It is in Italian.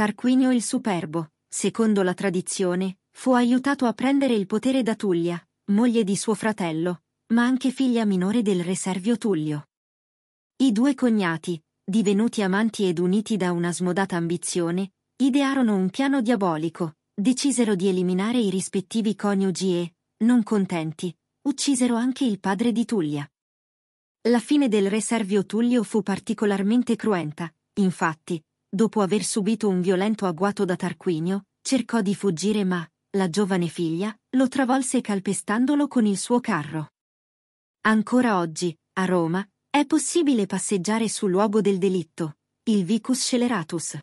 Tarquinio il Superbo, secondo la tradizione, fu aiutato a prendere il potere da Tullia, moglie di suo fratello, ma anche figlia minore del re Servio Tullio. I due cognati, divenuti amanti ed uniti da una smodata ambizione, idearono un piano diabolico, decisero di eliminare i rispettivi coniugi e, non contenti, uccisero anche il padre di Tullia. La fine del re Servio Tullio fu particolarmente cruenta, infatti, dopo aver subito un violento agguato da Tarquinio, cercò di fuggire ma, la giovane figlia, lo travolse calpestandolo con il suo carro. Ancora oggi, a Roma, è possibile passeggiare sul luogo del delitto, il Vicus Sceleratus.